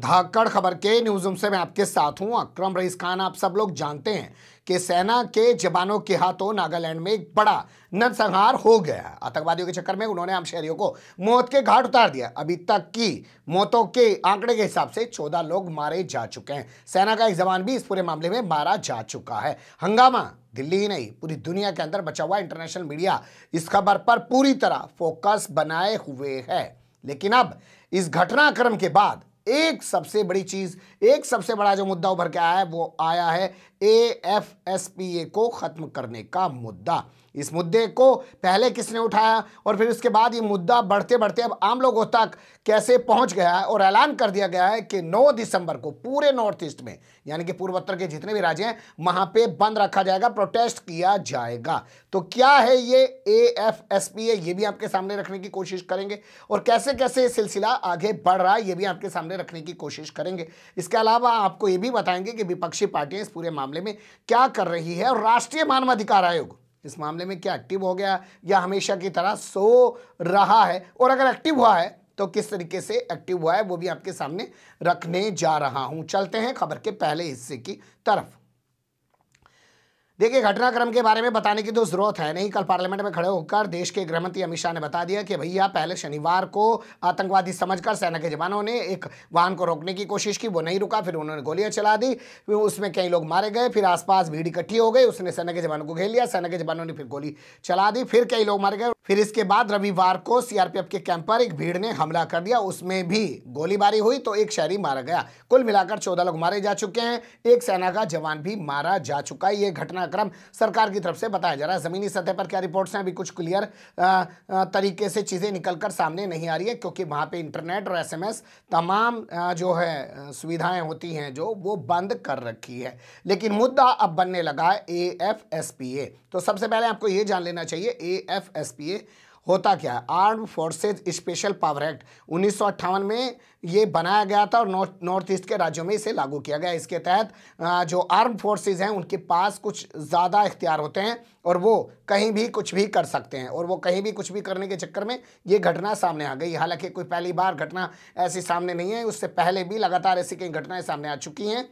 धाकड़ खबर के news room से मैं आपके साथ हूं अक्रम रईस खान आप सब लोग जानते हैं कि सेना के जवानों के हाथों नागालैंड में एक बड़ा नरसंहार हो गया है आतंकवादियों के चक्कर में उन्होंने आम शहरियों को मौत के घाट उतार दिया अभी तक की मौतों के आंकड़े के हिसाब से चौदह लोग मारे जा चुके हैं सेना का एक जवान भी इस पूरे मामले में मारा जा चुका है हंगामा दिल्ली ही नहीं पूरी दुनिया के अंदर बचा हुआ इंटरनेशनल मीडिया इस खबर पर पूरी तरह फोकस बनाए हुए है लेकिन अब इस घटनाक्रम के बाद एक सबसे बड़ी चीज़ एक सबसे बड़ा जो मुद्दा उभर के आया है वो आया है A F S P A को ख़त्म करने का मुद्दा इस मुद्दे को पहले किसने उठाया और फिर उसके बाद ये मुद्दा बढ़ते बढ़ते अब आम लोगों तक कैसे पहुंच गया है और ऐलान कर दिया गया है कि 9 दिसंबर को पूरे नॉर्थ ईस्ट में यानी कि पूर्वोत्तर के जितने भी राज्य हैं वहां पे बंद रखा जाएगा प्रोटेस्ट किया जाएगा तो क्या है ये A F S P A ये भी आपके सामने रखने की कोशिश करेंगे और कैसे कैसे ये सिलसिला आगे बढ़ रहा है ये भी आपके सामने रखने की कोशिश करेंगे इसके अलावा आपको ये भी बताएंगे कि विपक्षी पार्टियां इस पूरे मामले मामले में क्या कर रही है और राष्ट्रीय मानवाधिकार आयोग इस मामले में क्या एक्टिव हो गया या हमेशा की तरह सो रहा है और अगर एक्टिव हुआ है तो किस तरीके से एक्टिव हुआ है वो भी आपके सामने रखने जा रहा हूं चलते हैं खबर के पहले हिस्से की तरफ देखिए घटनाक्रम के बारे में बताने की तो जरूरत है नहीं कल पार्लियामेंट में खड़े होकर देश के गृहमंत्री अमित शाह ने बता दिया कि भैया पहले शनिवार को आतंकवादी समझकर सेना के जवानों ने एक वाहन को रोकने की कोशिश की वो नहीं रुका फिर उन्होंने गोलियां चला दी फिर उसमें कई लोग मारे गए फिर आसपास भीड़ इकट्ठी हो गई उसने सेना के जवानों को घेर लिया सेना के जवानों ने फिर गोली चला दी फिर कई लोग मारे गए फिर इसके बाद रविवार को सीआरपीएफ के कैंप पर एक भीड़ ने हमला कर दिया उसमें भी गोलीबारी हुई तो एक शहरी मारा गया कुल मिलाकर चौदह लोग मारे जा चुके हैं एक सेना का जवान भी मारा जा चुका है ये घटना घटनाक्रम सरकार की तरफ से बताया जा रहा है ज़मीनी सतह पर क्या रिपोर्ट्स हैं अभी कुछ क्लियर तरीके से चीज़ें निकल कर सामने नहीं आ रही है क्योंकि वहाँ पर इंटरनेट और एस तमाम जो है सुविधाएं होती हैं जो वो बंद कर रखी है लेकिन मुद्दा अब बनने लगा A F S P A तो सबसे पहले आपको ये जान लेना चाहिए A F S P A होता क्या है armed forces special power act उन्नीस में ये बनाया गया था और नॉर्थ नॉर्थ ईस्ट के राज्यों में इसे लागू किया गया इसके तहत जो आर्म फोर्सेज हैं उनके पास कुछ ज़्यादा इख्तियार होते हैं और वो कहीं भी कुछ भी कर सकते हैं और वो कहीं भी कुछ भी करने के चक्कर में ये घटना सामने आ गई हालांकि कोई पहली बार घटना ऐसी सामने नहीं है उससे पहले भी लगातार ऐसी कई घटनाएँ सामने आ चुकी हैं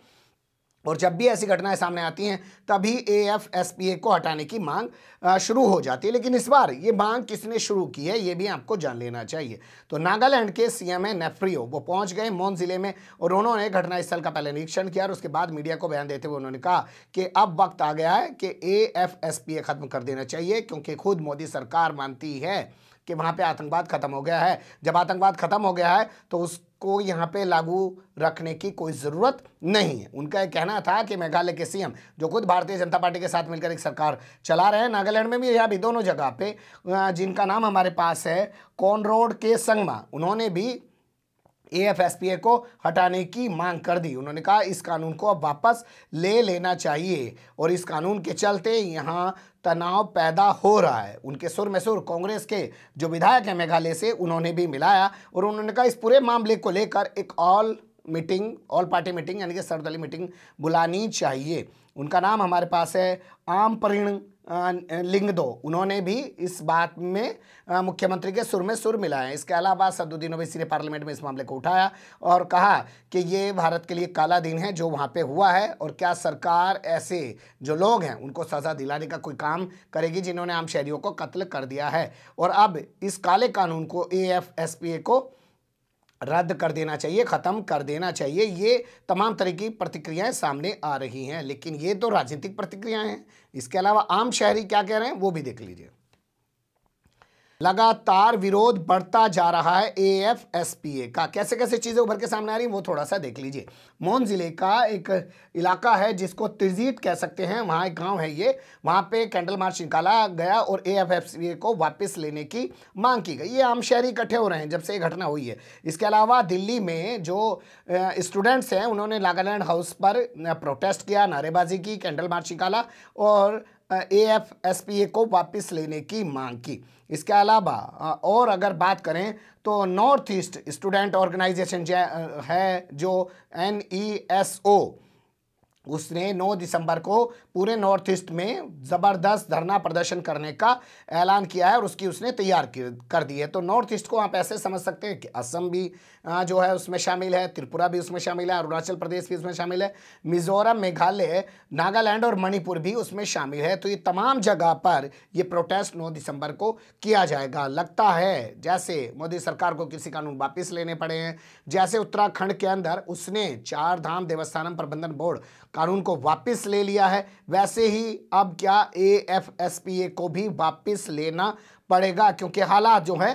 और जब भी ऐसी घटनाएं सामने आती हैं तभी A F S P A को हटाने की मांग शुरू हो जाती है लेकिन इस बार ये मांग किसने शुरू की है ये भी आपको जान लेना चाहिए तो नागालैंड के सी एम ए नेफ्रियो वो पहुंच गए मोन जिले में और उन्होंने घटनास्थल का पहले निरीक्षण किया और उसके बाद मीडिया को बयान देते हुए उन्होंने कहा कि अब वक्त आ गया है कि A F S P A खत्म कर देना चाहिए क्योंकि खुद मोदी सरकार मानती है कि वहाँ पे आतंकवाद ख़त्म हो गया है जब आतंकवाद ख़त्म हो गया है तो उसको यहाँ पे लागू रखने की कोई ज़रूरत नहीं है उनका कहना था कि मेघालय के सीएम जो खुद भारतीय जनता पार्टी के साथ मिलकर एक सरकार चला रहे हैं नागालैंड में भी यहाँ भी दोनों जगह पर जिनका नाम हमारे पास है कॉनरोड के संगमा उन्होंने भी एएफएसपीए को हटाने की मांग कर दी उन्होंने कहा इस कानून को अब वापस ले लेना चाहिए और इस कानून के चलते यहाँ तनाव पैदा हो रहा है उनके सुर में सुर कांग्रेस के जो विधायक हैं मेघालय से उन्होंने भी मिलाया और उन्होंने कहा इस पूरे मामले को लेकर एक all meeting all party meeting यानी कि सर्वदलीय मीटिंग बुलानी चाहिए उनका नाम हमारे पास है आम परिण लिंग दो उन्होंने भी इस बात में मुख्यमंत्री के सुर में सुर मिलाए इसके अलावा सदुद्दीन ओवैसी ने पार्लियामेंट में इस मामले को उठाया और कहा कि ये भारत के लिए काला दिन है जो वहाँ पे हुआ है और क्या सरकार ऐसे जो लोग हैं उनको सज़ा दिलाने का कोई काम करेगी जिन्होंने आम शहरियों को कत्ल कर दिया है और अब इस काले कानून को A F S P A को रद्द कर देना चाहिए ख़त्म कर देना चाहिए ये तमाम तरह की प्रतिक्रियाएँ सामने आ रही हैं लेकिन ये तो राजनीतिक प्रतिक्रियाएं हैं इसके अलावा आम शहरी क्या कह रहे हैं वो भी देख लीजिए लगातार विरोध बढ़ता जा रहा है एएफएसपीए का कैसे कैसे चीज़ें उभर के सामने आ रही वो थोड़ा सा देख लीजिए मोहन ज़िले का एक इलाका है जिसको तिरजीत कह सकते हैं वहाँ एक गांव है ये वहाँ पे कैंडल मार्च निकाला गया और एएफएसपीए को वापस लेने की मांग की गई ये आम शहरी इकट्ठे हो रहे हैं जब से ये घटना हुई है इसके अलावा दिल्ली में जो स्टूडेंट्स हैं उन्होंने नागालैंड हाउस पर प्रोटेस्ट किया नारेबाजी की कैंडल मार्च निकाला और A F S P A को वापस लेने की मांग की इसके अलावा और अगर बात करें तो नॉर्थ ईस्ट स्टूडेंट ऑर्गेनाइजेशन है जो एन ई एस ओ उसने 9 दिसंबर को पूरे नॉर्थ ईस्ट में ज़बरदस्त धरना प्रदर्शन करने का ऐलान किया है और उसकी उसने तैयार कर दी है तो नॉर्थ ईस्ट को आप ऐसे समझ सकते हैं कि असम भी हाँ, जो है उसमें शामिल है त्रिपुरा भी उसमें शामिल है अरुणाचल प्रदेश भी उसमें शामिल है मिजोरम मेघालय नागालैंड और मणिपुर भी उसमें शामिल है तो ये तमाम जगह पर ये प्रोटेस्ट नौ दिसंबर को किया जाएगा लगता है जैसे मोदी सरकार को कृषि कानून वापिस लेने पड़े हैं जैसे उत्तराखंड के अंदर उसने चार धाम देवस्थानम प्रबंधन बोर्ड कानून को वापिस ले लिया है वैसे ही अब क्या A F S P A को भी वापिस लेना पड़ेगा क्योंकि हालात जो है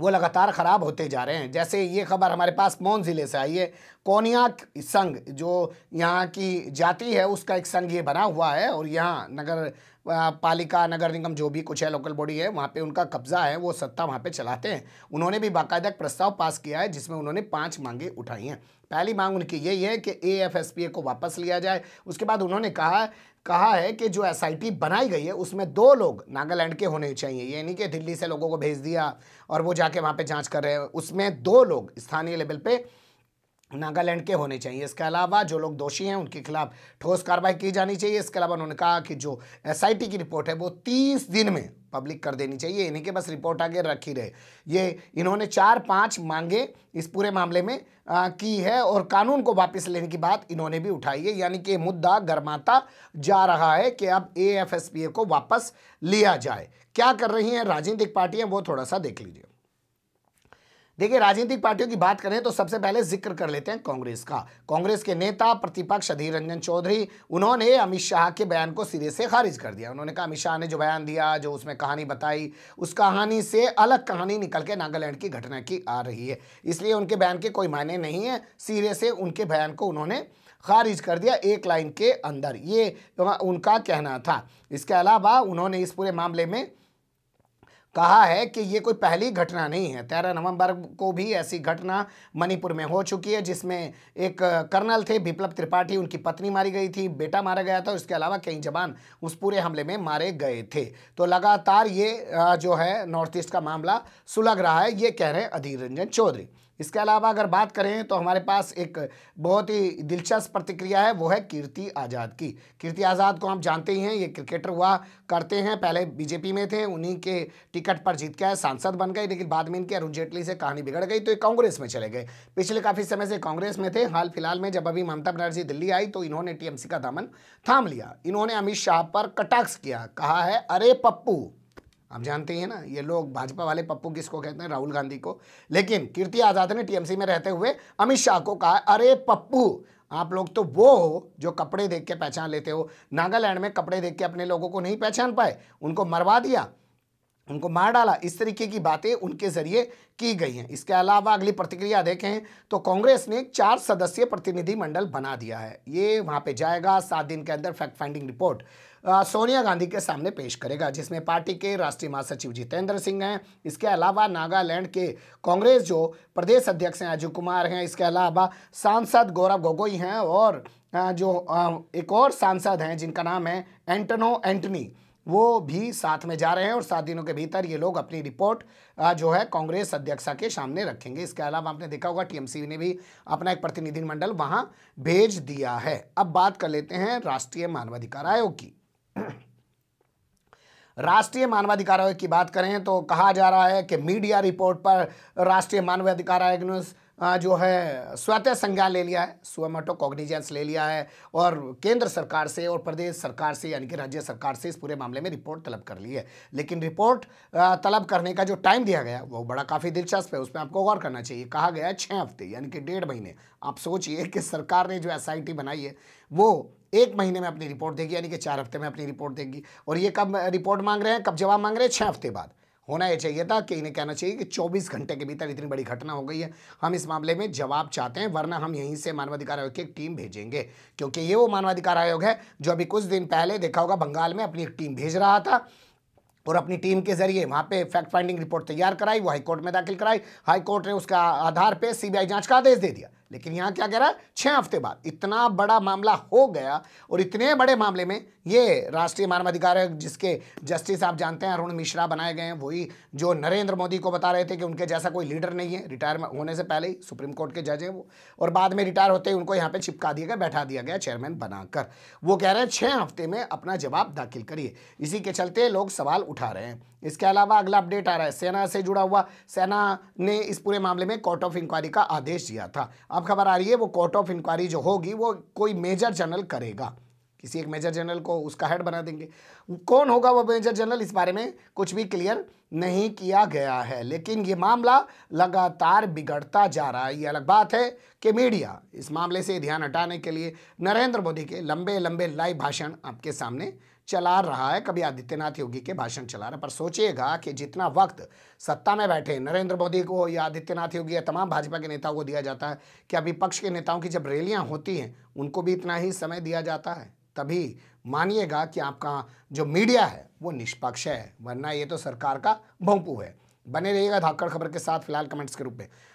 वो लगातार ख़राब होते जा रहे हैं जैसे ये खबर हमारे पास मौन ज़िले से आई है कोनिया संघ जो यहाँ की जाति है उसका एक संघ ये बना हुआ है और यहाँ नगर पालिका नगर निगम जो भी कुछ है लोकल बॉडी है वहाँ पे उनका कब्जा है वो सत्ता वहाँ पे चलाते हैं उन्होंने भी बाकायदा प्रस्ताव पास किया है जिसमें उन्होंने पाँच मांगे उठाई हैं पहली मांग उनकी यही है कि A F S P A को वापस लिया जाए उसके बाद उन्होंने कहा कहा है कि जो एसआईटी बनाई गई है उसमें दो लोग नागालैंड के होने चाहिए ये नहीं कि दिल्ली से लोगों को भेज दिया और वो जाके वहाँ पे जांच कर रहे हैं उसमें दो लोग स्थानीय लेवल पे नागालैंड के होने चाहिए इसके अलावा जो लोग दोषी हैं उनके खिलाफ ठोस कार्रवाई की जानी चाहिए इसके अलावा उन्होंने कहा कि जो एसआईटी की रिपोर्ट है वो 30 दिन में पब्लिक कर देनी चाहिए इन्हीं के बस रिपोर्ट आगे रखी रहे ये इन्होंने चार पांच मांगे इस पूरे मामले में आ, की है और कानून को वापस लेने की बात इन्होंने भी उठाई है यानी कि मुद्दा गर्माता जा रहा है कि अब ए को वापस लिया जाए क्या कर रही हैं राजनीतिक पार्टियाँ वो थोड़ा सा देख लीजिए देखिए राजनीतिक पार्टियों की बात करें तो सबसे पहले जिक्र कर लेते हैं कांग्रेस का कांग्रेस के नेता प्रतिपक्ष अधीर रंजन चौधरी उन्होंने अमित शाह के बयान को सिरे से खारिज कर दिया उन्होंने कहा अमित शाह ने जो बयान दिया जो उसमें कहानी बताई उस कहानी से अलग कहानी निकल के नागालैंड की घटना की आ रही है इसलिए उनके बयान के कोई मायने नहीं है सिरे से उनके बयान को उन्होंने खारिज कर दिया एक लाइन के अंदर ये उनका कहना था इसके अलावा उन्होंने इस पूरे मामले में कहा है कि ये कोई पहली घटना नहीं है तेरह नवंबर को भी ऐसी घटना मणिपुर में हो चुकी है जिसमें एक कर्नल थे बिप्लब त्रिपाठी उनकी पत्नी मारी गई थी बेटा मारा गया था उसके अलावा कई जवान उस पूरे हमले में मारे गए थे तो लगातार ये जो है नॉर्थ ईस्ट का मामला सुलग रहा है ये कह रहे हैं अधीर रंजन चौधरी इसके अलावा अगर बात करें तो हमारे पास एक बहुत ही दिलचस्प प्रतिक्रिया है वो है कीर्ति आज़ाद की कीर्ति आज़ाद को आप जानते ही हैं ये क्रिकेटर हुआ करते हैं पहले बीजेपी में थे उन्हीं के टिकट पर जीत के आए सांसद बन गए लेकिन बाद में इनकी अरुण जेटली से कहानी बिगड़ गई तो ये कांग्रेस में चले गए पिछले काफ़ी समय से कांग्रेस में थे हाल फिलहाल में जब अभी ममता बनर्जी दिल्ली आई तो इन्होंने टी का दामन थाम लिया इन्होंने अमित शाह पर कटाक्ष किया कहा है अरे पप्पू आप जानते हैं ना ये लोग भाजपा वाले पप्पू किसको कहते हैं राहुल गांधी को लेकिन कीर्ति आज़ाद ने टीएमसी में रहते हुए अमित शाह को कहा अरे पप्पू आप लोग तो वो हो जो कपड़े देख के पहचान लेते हो नागालैंड में कपड़े देख के अपने लोगों को नहीं पहचान पाए उनको मरवा दिया उनको मार डाला इस तरीके की बातें उनके जरिए की गई हैं इसके अलावा अगली प्रतिक्रिया देखें तो कांग्रेस ने चार सदस्यीय प्रतिनिधिमंडल बना दिया है ये वहाँ पे जाएगा सात दिन के अंदर fact finding report Sonia Gandhi के सामने पेश करेगा जिसमें पार्टी के राष्ट्रीय महासचिव जितेंद्र सिंह हैं इसके अलावा नागालैंड के कांग्रेस जो प्रदेश अध्यक्ष हैं अजय कुमार हैं इसके अलावा सांसद गौरव गोगोई हैं और जो एक और सांसद हैं जिनका नाम है एंटनो एंटनी वो भी साथ में जा रहे हैं और सात दिनों के भीतर ये लोग अपनी रिपोर्ट जो है कांग्रेस अध्यक्षा के सामने रखेंगे इसके अलावा आपने देखा होगा टीएमसी ने भी अपना एक प्रतिनिधिमंडल वहाँ भेज दिया है अब बात कर लेते हैं राष्ट्रीय मानवाधिकार आयोग की राष्ट्रीय मानवाधिकार आयोग की बात करें तो कहा जा रहा है कि मीडिया रिपोर्ट पर राष्ट्रीय मानवाधिकार आयोग ने जो है स्वतः संज्ञान ले लिया है सुअमोटो कॉग्निजेंस ले लिया है और केंद्र सरकार से और प्रदेश सरकार से यानी कि राज्य सरकार से इस पूरे मामले में रिपोर्ट तलब कर ली है लेकिन रिपोर्ट तलब करने का जो टाइम दिया गया वो बड़ा काफ़ी दिलचस्प है उसमें आपको गौर करना चाहिए कहा गया है छः हफ्ते यानी कि डेढ़ महीने आप सोचिए कि सरकार ने जो एस बनाई है वो एक महीने में अपनी रिपोर्ट देगी यानी कि चार हफ्ते में अपनी रिपोर्ट देगी और ये कब रिपोर्ट मांग रहे हैं कब जवाब मांग रहे हैं छः हफ्ते बाद होना यह चाहिए था कि इन्हें कहना चाहिए कि 24 घंटे के भीतर इतनी बड़ी घटना हो गई है हम इस मामले में जवाब चाहते हैं वरना हम यहीं से मानवाधिकार आयोग की एक टीम भेजेंगे क्योंकि ये वो मानवाधिकार आयोग है जो अभी कुछ दिन पहले देखा होगा बंगाल में अपनी एक टीम भेज रहा था और अपनी टीम के जरिए वहाँ पे फैक्ट फाइंडिंग रिपोर्ट तैयार कराई वो हाईकोर्ट में दाखिल कराई हाईकोर्ट ने उसका आधार पर सी बी का आदेश दे दिया लेकिन यहां क्या कह रहा है छह हफ्ते बाद इतना बड़ा मामला हो गया और इतने बड़े मामले में ये राष्ट्रीय मानवाधिकार जिसके जस्टिस आप जानते हैं अरुण मिश्रा बनाए गए हैं वही जो नरेंद्र मोदी को बता रहे थे कि उनके जैसा कोई लीडर नहीं है रिटायर होने से पहले ही सुप्रीम कोर्ट के जज हैं वो और बाद में रिटायर होते ही उनको यहाँ पर चिपका दिया गया बैठा दिया गया चेयरमैन बनाकर वो कह रहे हैं छः हफ्ते में अपना जवाब दाखिल करिए इसी के चलते लोग सवाल उठा रहे हैं इसके अलावा अगला अपडेट आ रहा है सेना से जुड़ा हुआ सेना ने इस पूरे मामले में कोर्ट ऑफ इंक्वायरी का आदेश दिया था अब खबर आ रही है वो कोर्ट ऑफ इंक्वायरी जो होगी वो कोई मेजर जनरल करेगा किसी एक मेजर जनरल को उसका हेड बना देंगे कौन होगा वो मेजर जनरल इस बारे में कुछ भी क्लियर नहीं किया गया है लेकिन ये मामला लगातार बिगड़ता जा रहा है ये अलग बात है कि मीडिया इस मामले से ध्यान हटाने के लिए नरेंद्र मोदी के लंबे लंबे लाइव भाषण आपके सामने चला रहा है कभी आदित्यनाथ योगी के भाषण चला रहा है पर सोचिएगा कि जितना वक्त सत्ता में बैठे नरेंद्र मोदी को या आदित्यनाथ योगी या तमाम भाजपा के नेताओं को दिया जाता है क्या विपक्ष के नेताओं की जब रैलियाँ होती हैं उनको भी इतना ही समय दिया जाता है तभी मानिएगा कि आपका जो मीडिया है वो निष्पक्ष है वरना ये तो सरकार का भोंपू है बने रहिएगा धाकड़ खबर के साथ फिलहाल कमेंट्स के रूप में